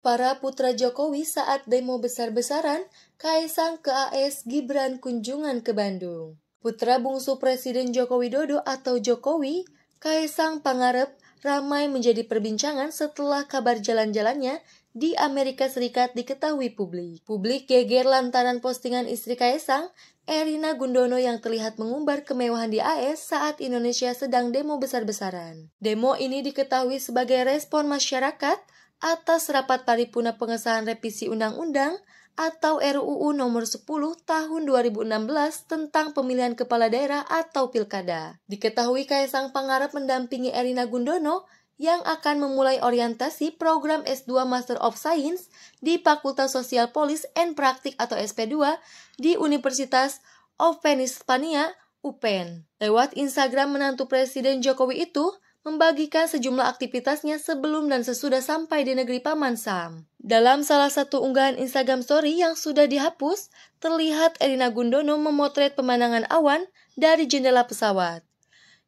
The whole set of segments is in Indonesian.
Para putra Jokowi saat demo besar-besaran, Kaisang ke AS Gibran kunjungan ke Bandung. Putra bungsu Presiden Joko Widodo atau Jokowi, Kaisang Pangarep ramai menjadi perbincangan setelah kabar jalan-jalannya di Amerika Serikat diketahui publik. Publik geger lantaran postingan istri Kaisang, Erina Gundono yang terlihat mengumbar kemewahan di AS saat Indonesia sedang demo besar-besaran. Demo ini diketahui sebagai respon masyarakat atas rapat paripurna pengesahan revisi Undang-Undang atau RUU Nomor 10 Tahun 2016 tentang pemilihan kepala daerah atau pilkada. Diketahui Kaisang Pangarep mendampingi Erina Gundono yang akan memulai orientasi program S2 Master of Science di Fakultas Sosial Polis and Praktik atau SP2 di Universitas of Venice, Spania, UPen. Lewat Instagram menantu Presiden Jokowi itu, membagikan sejumlah aktivitasnya sebelum dan sesudah sampai di negeri Paman Sam. Dalam salah satu unggahan Instagram story yang sudah dihapus, terlihat Erina Gundono memotret pemandangan awan dari jendela pesawat.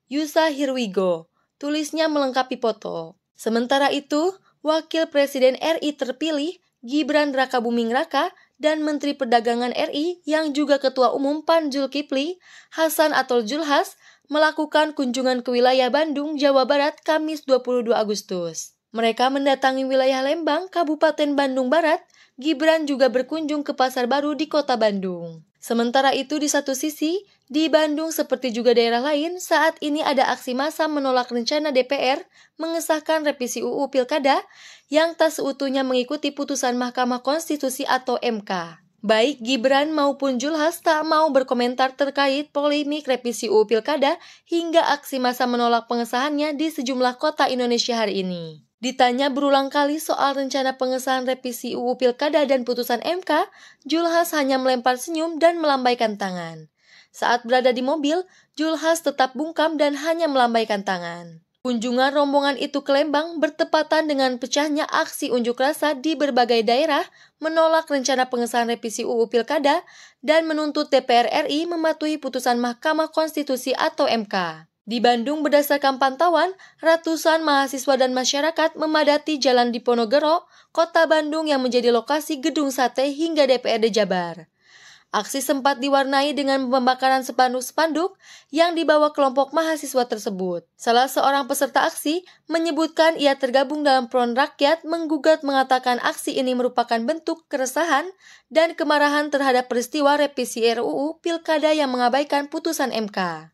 Yusa Hirwigo, tulisnya melengkapi foto. Sementara itu, Wakil Presiden RI terpilih Gibran Raka Buming Raka dan Menteri Perdagangan RI yang juga Ketua Umum Pan Julkipli, Hasan Atol Julhas, melakukan kunjungan ke wilayah Bandung, Jawa Barat Kamis 22 Agustus. Mereka mendatangi wilayah Lembang, Kabupaten Bandung Barat. Gibran juga berkunjung ke pasar baru di kota Bandung. Sementara itu di satu sisi, di Bandung seperti juga daerah lain, saat ini ada aksi massa menolak rencana DPR mengesahkan revisi UU Pilkada yang tak seutuhnya mengikuti putusan Mahkamah Konstitusi atau MK. Baik Gibran maupun Julhas tak mau berkomentar terkait polemik revisi UU Pilkada hingga aksi masa menolak pengesahannya di sejumlah kota Indonesia hari ini. Ditanya berulang kali soal rencana pengesahan revisi UU Pilkada dan putusan MK, Julhas hanya melempar senyum dan melambaikan tangan. Saat berada di mobil, Julhas tetap bungkam dan hanya melambaikan tangan. Kunjungan rombongan itu ke Lembang bertepatan dengan pecahnya aksi unjuk rasa di berbagai daerah menolak rencana pengesahan revisi UU Pilkada dan menuntut DPR RI mematuhi putusan Mahkamah Konstitusi atau MK. Di Bandung berdasarkan pantauan, ratusan mahasiswa dan masyarakat memadati Jalan Diponegoro, kota Bandung yang menjadi lokasi gedung sate hingga DPRD Jabar. Aksi sempat diwarnai dengan pembakaran spanduk-spanduk yang dibawa kelompok mahasiswa tersebut. Salah seorang peserta aksi menyebutkan ia tergabung dalam Front Rakyat menggugat mengatakan aksi ini merupakan bentuk keresahan dan kemarahan terhadap peristiwa revisi RUU Pilkada yang mengabaikan putusan MK.